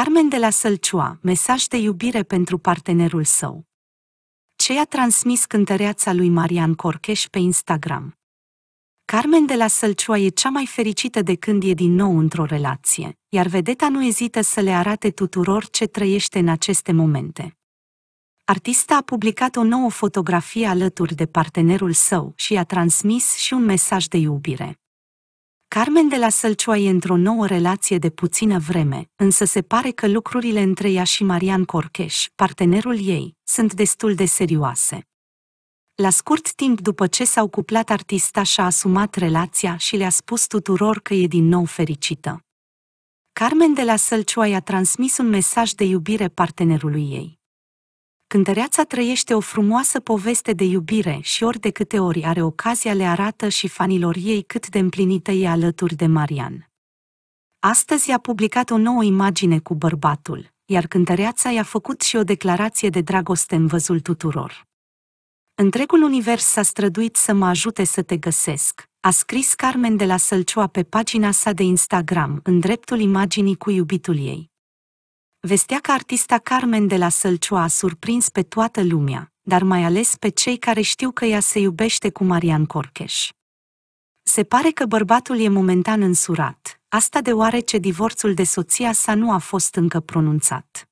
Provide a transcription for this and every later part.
Carmen de la Sălcioa, mesaj de iubire pentru partenerul său. Ce i-a transmis cântăreața lui Marian Corcheș pe Instagram? Carmen de la Sălcioa e cea mai fericită de când e din nou într-o relație, iar vedeta nu ezită să le arate tuturor ce trăiește în aceste momente artista a publicat o nouă fotografie alături de partenerul său și a transmis și un mesaj de iubire. Carmen de la Sălcioa e într-o nouă relație de puțină vreme, însă se pare că lucrurile între ea și Marian Corcheș, partenerul ei, sunt destul de serioase. La scurt timp după ce s-au cuplat, artista și-a asumat relația și le-a spus tuturor că e din nou fericită. Carmen de la Sălcioa i-a transmis un mesaj de iubire partenerului ei cântăreața trăiește o frumoasă poveste de iubire și ori de câte ori are ocazia le arată și fanilor ei cât de împlinită e alături de Marian. Astăzi a publicat o nouă imagine cu bărbatul, iar cântăreața i-a făcut și o declarație de dragoste în văzul tuturor. Întregul univers s-a străduit să mă ajute să te găsesc, a scris Carmen de la Sălcioa pe pagina sa de Instagram, în dreptul imaginii cu iubitul ei. Vestea că artista Carmen de la Sălciua a surprins pe toată lumea, dar mai ales pe cei care știu că ea se iubește cu Marian Corcheș. Se pare că bărbatul e momentan însurat, asta deoarece divorțul de soția sa nu a fost încă pronunțat.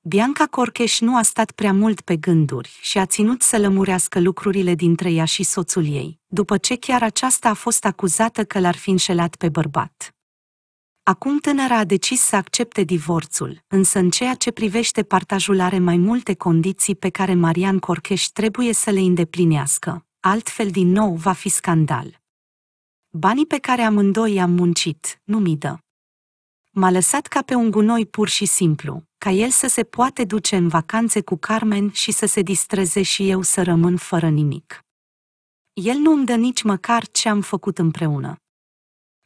Bianca Corcheș nu a stat prea mult pe gânduri și a ținut să lămurească lucrurile dintre ea și soțul ei, după ce chiar aceasta a fost acuzată că l-ar fi înșelat pe bărbat. Acum tânăra a decis să accepte divorțul, însă în ceea ce privește partajul are mai multe condiții pe care Marian Corcheș trebuie să le îndeplinească, altfel din nou va fi scandal. Banii pe care amândoi i-am muncit, nu mi dă. M-a lăsat ca pe un gunoi pur și simplu, ca el să se poate duce în vacanțe cu Carmen și să se distreze și eu să rămân fără nimic. El nu îmi dă nici măcar ce am făcut împreună.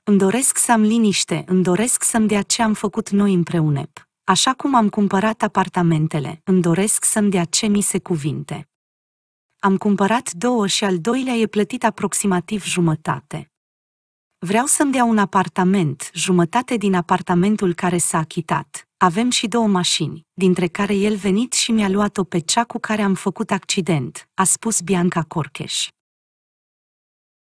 Îmi doresc să am liniște, îmi doresc să-mi dea ce am făcut noi împreună. Așa cum am cumpărat apartamentele, îmi doresc să-mi dea ce mi se cuvinte. Am cumpărat două și al doilea e plătit aproximativ jumătate. Vreau să-mi dea un apartament, jumătate din apartamentul care s-a achitat. Avem și două mașini, dintre care el venit și mi-a luat-o pe cea cu care am făcut accident, a spus Bianca Corcheș.